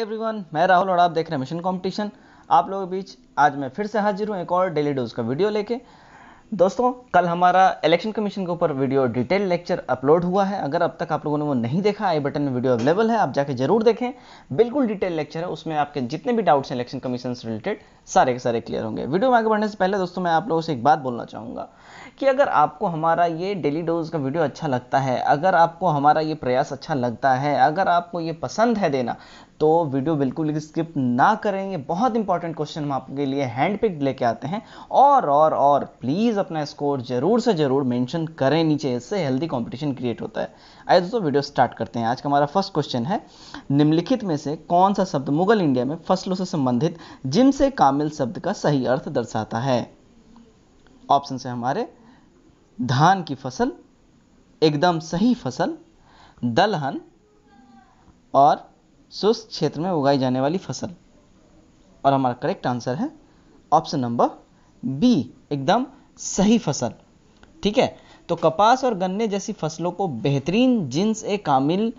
Everyone मैं राहुल और आप देख रहे हैं मिशन कंपटीशन आप लोगों के बीच आज मैं फिर से हाजिर हूँ एक और डेली डोज का वीडियो लेके दोस्तों कल हमारा इलेक्शन कमीशन के ऊपर वीडियो डिटेल लेक्चर अपलोड हुआ है अगर अब तक आप लोगों ने वो नहीं देखा आई बटन में वीडियो अवेलेबल है आप जाके जरूर देखें बिल्कुल डिटेल लेक्चर है उसमें आपके जितने भी डाउट्स हैं इलेक्शन कमीशन से रिलेटेड सारे के सारे क्लियर होंगे वीडियो में आगे बढ़ने से पहले दोस्तों मैं आप लोगों से एक बात बोलना चाहूँगा कि अगर आपको हमारा ये डेली डोज का वीडियो अच्छा लगता है अगर आपको हमारा ये प्रयास अच्छा लगता है अगर आपको ये पसंद है देना तो वीडियो बिल्कुल स्किप ना करें ये बहुत इंपॉर्टेंट क्वेश्चन हम आपके लिए हैंड पिक लेके आते हैं और और और प्लीज़ अपना स्कोर ज़रूर से ज़रूर मेंशन करें नीचे इससे हेल्दी कंपटीशन क्रिएट होता है आइए दोस्तों वीडियो स्टार्ट करते हैं आज का हमारा फर्स्ट क्वेश्चन है निम्नलिखित में से कौन सा शब्द मुगल इंडिया में फसलों से संबंधित जिम से कामिल शब्द का सही अर्थ दर्शाता है ऑप्शन से हमारे धान की फसल एकदम सही फसल दलहन और शुष्क क्षेत्र में उगाई जाने वाली फसल और हमारा करेक्ट आंसर है ऑप्शन नंबर बी एकदम सही फसल ठीक है तो कपास और गन्ने जैसी फसलों को बेहतरीन जिन्स ए कामिल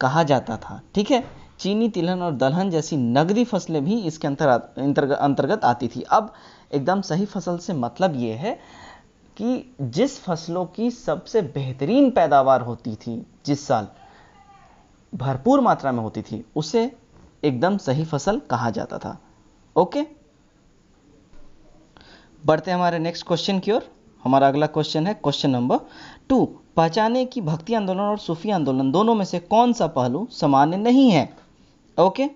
कहा जाता था ठीक है चीनी तिलहन और दलहन जैसी नगदी फसलें भी इसके अंतर्गत आती थी अब एकदम सही फसल से मतलब ये है कि जिस फसलों की सबसे बेहतरीन पैदावार होती थी जिस साल भरपूर मात्रा में होती थी उसे एकदम सही फसल कहा जाता था ओके बढ़ते हमारे नेक्स्ट क्वेश्चन की ओर हमारा अगला क्वेश्चन है क्वेश्चन नंबर टू पहचाने की भक्ति आंदोलन और सूफी आंदोलन दोनों में से कौन सा पहलू सामान्य नहीं है ओके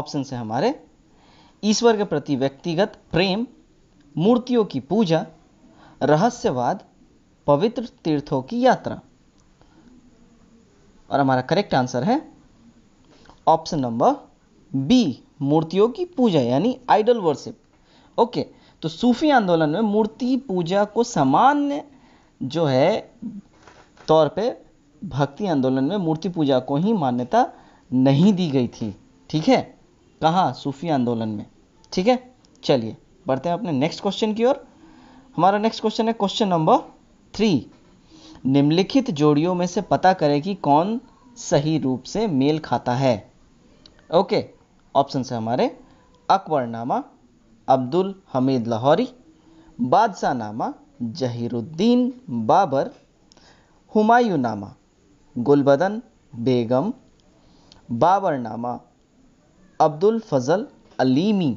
ऑप्शन है हमारे ईश्वर के प्रति व्यक्तिगत प्रेम मूर्तियों की पूजा रहस्यवाद पवित्र तीर्थों की यात्रा और हमारा करेक्ट आंसर है ऑप्शन नंबर बी मूर्तियों की पूजा यानी आइडल वर्शिप ओके तो सूफी आंदोलन में मूर्ति पूजा को सामान्य जो है तौर पे भक्ति आंदोलन में मूर्ति पूजा को ही मान्यता नहीं दी गई थी ठीक है कहा सूफी आंदोलन में ठीक है चलिए बढ़ते हैं अपने नेक्स्ट क्वेश्चन की ओर हमारा नेक्स्ट क्वेश्चन है क्वेश्चन नंबर थ्री निम्नलिखित जोड़ियों में से पता करें कि कौन सही रूप से मेल खाता है ओके ऑप्शन है हमारे अकबरनामा अब्दुल हमीद लाहौरी बादशाह नामा जहीरुद्दीन बाबर नामा गुलबदन बेगम बाबरनामा अब्दुल फजल अलीमी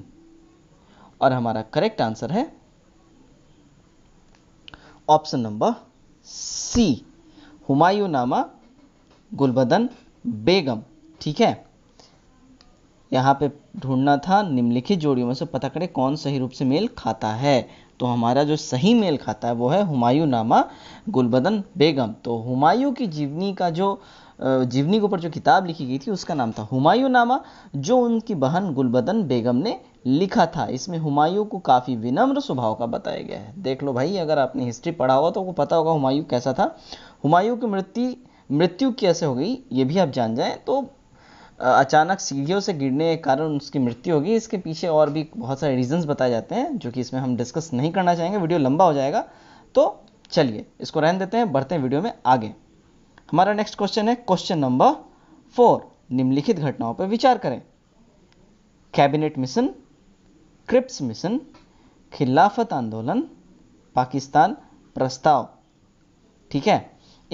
और हमारा करेक्ट आंसर है ऑप्शन नंबर सी हुमायूं नामा गुलबदन बेगम ठीक है यहाँ पे ढूंढना था निम्नलिखित जोड़ियों में से पता करें कौन सही रूप से मेल खाता है तो हमारा जो सही मेल खाता है वो है हुमायूं नामा गुलबदन बेगम तो हुमायूं की जीवनी का जो जीवनी के ऊपर जो किताब लिखी गई थी उसका नाम था हुमायूं नामा जो उनकी बहन गुलबदन बेगम ने लिखा था इसमें हुमायूं को काफ़ी विनम्र स्वभाव का बताया गया है देख लो भाई अगर आपने हिस्ट्री पढ़ा हुआ तो आपको पता होगा हुमायूं कैसा था हुमायूं की मृत्यु मृत्यु कैसे हो गई ये भी आप जान जाएं तो अचानक सीढ़ियों से गिरने के कारण उसकी मृत्यु होगी इसके पीछे और भी बहुत सारे रीजंस बताए जाते हैं जो कि इसमें हम डिस्कस नहीं करना चाहेंगे वीडियो लंबा हो जाएगा तो चलिए इसको रहन देते हैं बढ़ते हैं वीडियो में आगे हमारा नेक्स्ट क्वेश्चन है क्वेश्चन नंबर फोर निम्नलिखित घटनाओं पर विचार करें कैबिनेट मिशन क्रिप्स मिशन खिलाफत आंदोलन पाकिस्तान प्रस्ताव ठीक है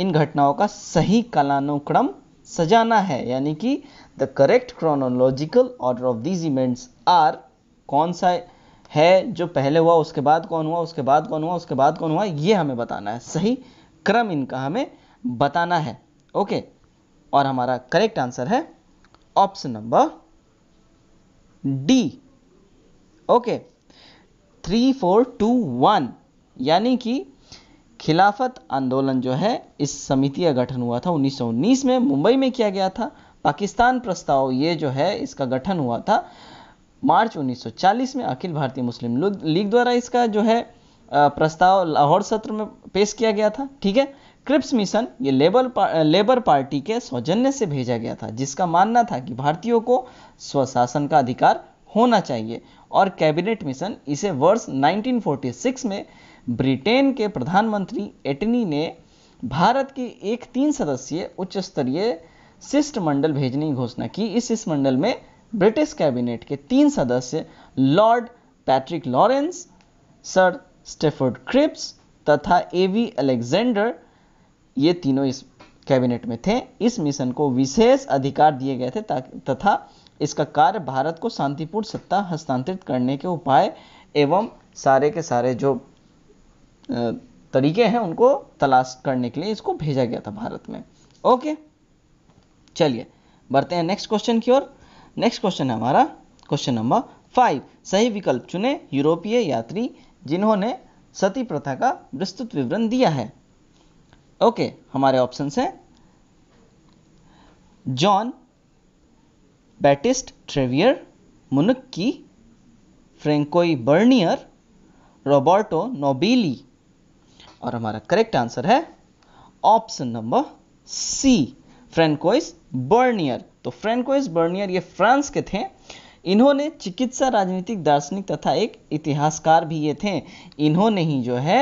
इन घटनाओं का सही कालानुक्रम सजाना है यानी कि the correct chronological order of these events are कौन सा है जो पहले हुआ उसके बाद कौन हुआ उसके बाद कौन हुआ उसके बाद कौन हुआ ये हमें बताना है सही क्रम इनका हमें बताना है ओके और हमारा करेक्ट आंसर है option number D okay three four two one यानी कि खिलाफत आंदोलन जो है इस समिति का गठन हुआ था 1919 में मुंबई में किया गया था पाकिस्तान प्रस्ताव ये जो है इसका गठन हुआ था मार्च 1940 में अखिल भारतीय मुस्लिम लीग द्वारा इसका जो है प्रस्ताव लाहौर सत्र में पेश किया गया था ठीक है क्रिप्स मिशन ये लेबर पा, लेबर पार्टी के सौजन्य से भेजा गया था जिसका मानना था कि भारतीयों को स्वशासन का अधिकार होना चाहिए और कैबिनेट मिशन इसे वर्ष 1946 में ब्रिटेन के प्रधानमंत्री एटनी ने भारत की एक तीन सदस्यीय उच्च स्तरीय शिष्टमंडल भेजने की घोषणा की इस शिष्टमंडल में ब्रिटिश कैबिनेट के तीन सदस्य Lord Patrick Lawrence Sir Stafford Cripps तथा ए वी अलेक्जेंडर ये तीनों इस कैबिनेट में थे इस मिशन को विशेष अधिकार दिए गए थे तथा इसका कार्य भारत को शांतिपूर्ण सत्ता हस्तांतरित करने के उपाय एवं सारे के सारे जो तरीके हैं उनको तलाश करने के लिए इसको भेजा गया था भारत में ओके चलिए बढ़ते हैं नेक्स्ट क्वेश्चन की ओर नेक्स्ट क्वेश्चन है हमारा क्वेश्चन नंबर फाइव सही विकल्प चुने यूरोपीय यात्री जिन्होंने सती प्रथा का विस्तृत विवरण दिया है ओके हमारे ऑप्शन हैं John Baptiste Tavernier Manucci Francois Bernier Roberto Nobili और हमारा करेक्ट आंसर है option number C Francois Bernier तो फ्रेंकोइस बर्नियर ये फ्रांस के थे इन्होंने चिकित्सा राजनीतिक दार्शनिक तथा एक इतिहासकार भी ये थे इन्होंने ही जो है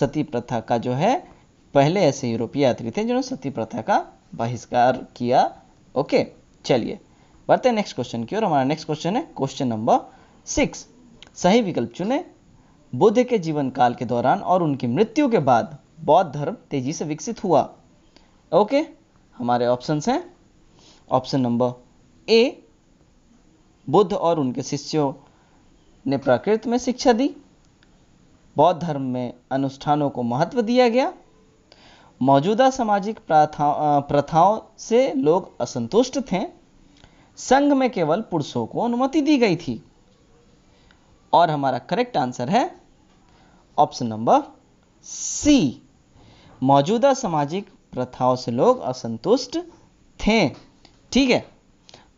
सती प्रथा का जो है पहले ऐसे यूरोपीय यात्री थे जिन्होंने सती प्रथा का बहिष्कार किया ओके चलिए बढ़ते हैं नेक्स्ट क्वेश्चन की ओर हमारा नेक्स्ट क्वेश्चन है क्वेश्चन नंबर सिक्स सही विकल्प चुने बुद्ध के जीवन काल के दौरान और उनकी मृत्यु के बाद बौद्ध धर्म तेजी से विकसित हुआ ओके हमारे ऑप्शन हैं ऑप्शन नंबर ए बुद्ध और उनके शिष्यों ने प्रकृत में शिक्षा दी बौद्ध धर्म में अनुष्ठानों को महत्व दिया गया मौजूदा सामाजिक प्रथाओं प्रथाओं से लोग असंतुष्ट थे संघ में केवल पुरुषों को अनुमति दी गई थी और हमारा करेक्ट आंसर है ऑप्शन नंबर सी मौजूदा सामाजिक प्रथाओं से लोग असंतुष्ट थे ठीक है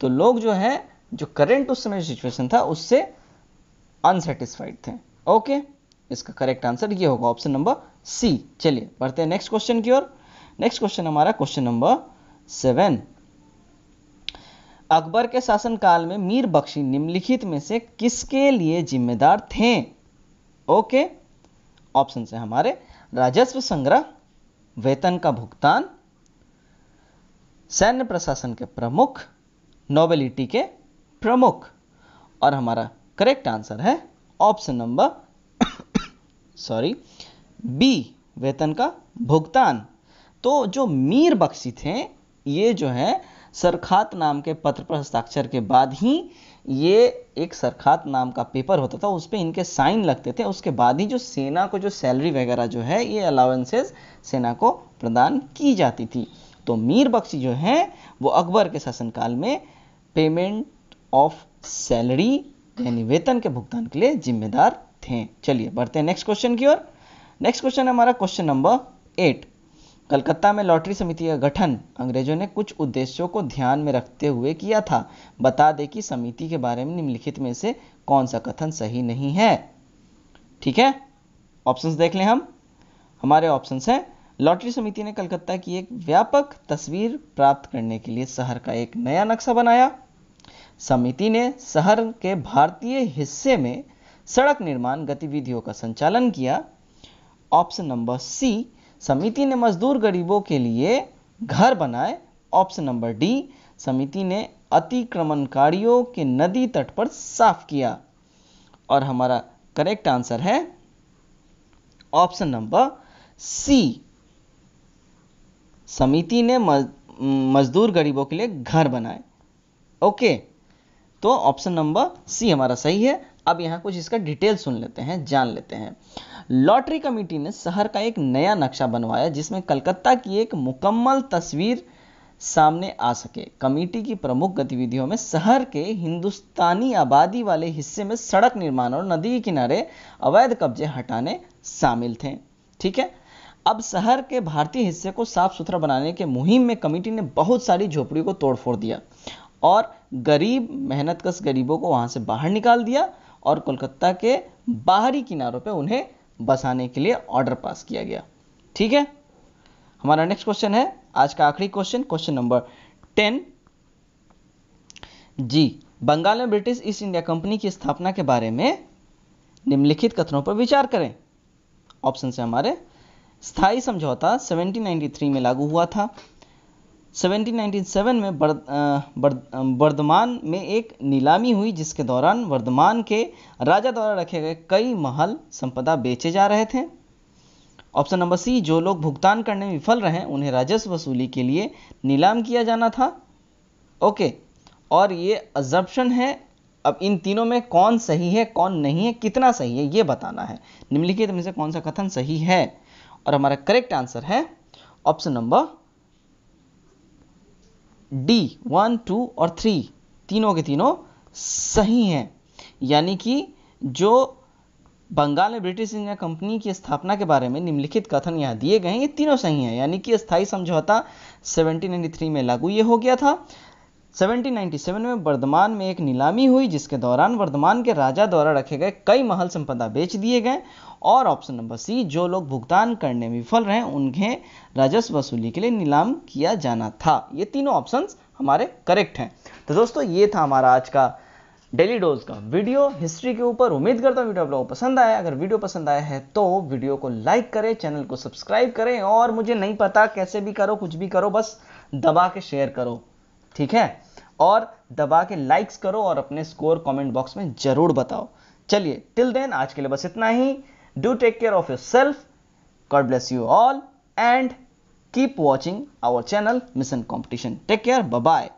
तो लोग जो है जो करेंट उस समय सिचुएशन था उससे अनसेटिस्फाइड थे ओके okay? इसका करेक्ट आंसर ये होगा ऑप्शन नंबर सी चलिए बढ़ते हैं नेक्स्ट क्वेश्चन की ओर नेक्स्ट क्वेश्चन हमारा क्वेश्चन नंबर सेवन अकबर के शासनकाल में मीर बख्शी निम्नलिखित में से किसके लिए जिम्मेदार थे ओके ऑप्शन से हमारे राजस्व संग्रह वेतन का भुगतान सैन्य प्रशासन के प्रमुख नोबेलिटी के प्रमुख और हमारा करेक्ट आंसर है ऑप्शन नंबर सॉरी बी वेतन का भुगतान तो जो मीर बख्शी थे ये जो है सरखात नाम के पत्र पर हस्ताक्षर के बाद ही ये एक सरखात नाम का पेपर होता था उस पर इनके साइन लगते थे उसके बाद ही जो सेना को जो सैलरी वगैरह जो है ये अलाउंसेस सेना को प्रदान की जाती थी तो मीर बख्शी जो है वो अकबर के शासनकाल में पेमेंट ऑफ सैलरी यानी वेतन के भुगतान के लिए जिम्मेदार थे चलिए बढ़ते हैं नेक्स्ट क्वेश्चन की ओर नेक्स्ट क्वेश्चन है हमारा क्वेश्चन नंबर एट कलकत्ता में लॉटरी समिति का गठन अंग्रेजों ने कुछ उद्देश्यों को ध्यान में रखते हुए किया था बता दें कि समिति के बारे में निम्नलिखित में से कौन सा कथन सही नहीं है ठीक है ऑप्शंस देख लें हम हमारे ऑप्शंस हैं लॉटरी समिति ने कलकत्ता की एक व्यापक तस्वीर प्राप्त करने के लिए शहर का एक नया नक्शा बनाया समिति ने शहर के भारतीय हिस्से में सड़क निर्माण गतिविधियों का संचालन किया ऑप्शन नंबर सी समिति ने मजदूर गरीबों के लिए घर बनाए ऑप्शन नंबर डी समिति ने अतिक्रमणकारियों के नदी तट पर साफ किया और हमारा करेक्ट आंसर है ऑप्शन नंबर सी समिति ने मजदूर गरीबों के लिए घर बनाए ओके तो ऑप्शन नंबर सी हमारा सही है अब यहाँ कुछ इसका डिटेल सुन लेते हैं जान लेते हैं लॉटरी कमेटी ने शहर का एक नया नक्शा बनवाया जिसमें कलकत्ता की एक मुकम्मल तस्वीर सामने आ सके कमेटी की प्रमुख गतिविधियों में शहर के हिंदुस्तानी आबादी वाले हिस्से में सड़क निर्माण और नदी किनारे अवैध कब्जे हटाने शामिल थे ठीक है अब शहर के भारतीय हिस्से को साफ सुथरा बनाने के मुहिम में कमेटी ने बहुत सारी झोपड़ियों को तोड़फोड़ दिया और गरीब मेहनतकश गरीबों को वहां से बाहर निकाल दिया और कोलकाता के बाहरी किनारों पे उन्हें बसाने के लिए ऑर्डर पास किया गया ठीक है हमारा नेक्स्ट क्वेश्चन है आज का आखिरी क्वेश्चन क्वेश्चन नंबर टेन जी बंगाल में ब्रिटिश ईस्ट इंडिया कंपनी की स्थापना के बारे में निम्नलिखित कथनों पर विचार करें ऑप्शन से हमारे स्थायी समझौता 1793 में लागू हुआ था 1797 में वर्धमान में एक नीलामी हुई जिसके दौरान वर्धमान के राजा द्वारा रखे गए कई महल संपदा बेचे जा रहे थे ऑप्शन नंबर सी जो लोग भुगतान करने में विफल रहे उन्हें राजस्व वसूली के लिए नीलाम किया जाना था ओके और ये अजप्शन है अब इन तीनों में कौन सही है कौन नहीं है कितना सही है ये बताना है निम्नलिखित में से कौन सा कथन सही है और हमारा करेक्ट आंसर है option number D one two और थ्री तीनों के तीनों सही हैं यानी कि जो बंगाल में ब्रिटिश इंडिया कंपनी की स्थापना के बारे में निम्नलिखित कथन यहाँ दिए गए हैं ये तीनों सही हैं यानी कि स्थायी समझौता 1793 में लागू ये हो गया था 1797 में वर्धमान में एक नीलामी हुई जिसके दौरान वर्धमान के राजा द्वारा रखे गए कई महल संपदा बेच दिए गए और ऑप्शन नंबर सी जो लोग भुगतान करने में विफल रहे उन्हें राजस्व वसूली के लिए नीलाम किया जाना था ये तीनों ऑप्शन हमारे करेक्ट हैं तो दोस्तों ये था हमारा आज का डेली डोज का वीडियो हिस्ट्री के ऊपर उम्मीद करता हूँ वीडियो आप लोगों को पसंद आया अगर वीडियो पसंद आया है तो वीडियो को लाइक करें चैनल को सब्सक्राइब करें और मुझे नहीं पता कैसे भी करो कुछ भी करो बस दबा के शेयर करो ठीक है और दबा के लाइक्स करो और अपने स्कोर कमेंट बॉक्स में जरूर बताओ चलिए टिल देन आज के लिए बस इतना ही do take care of yourself God bless you all and keep watching our channel mission competition take care bye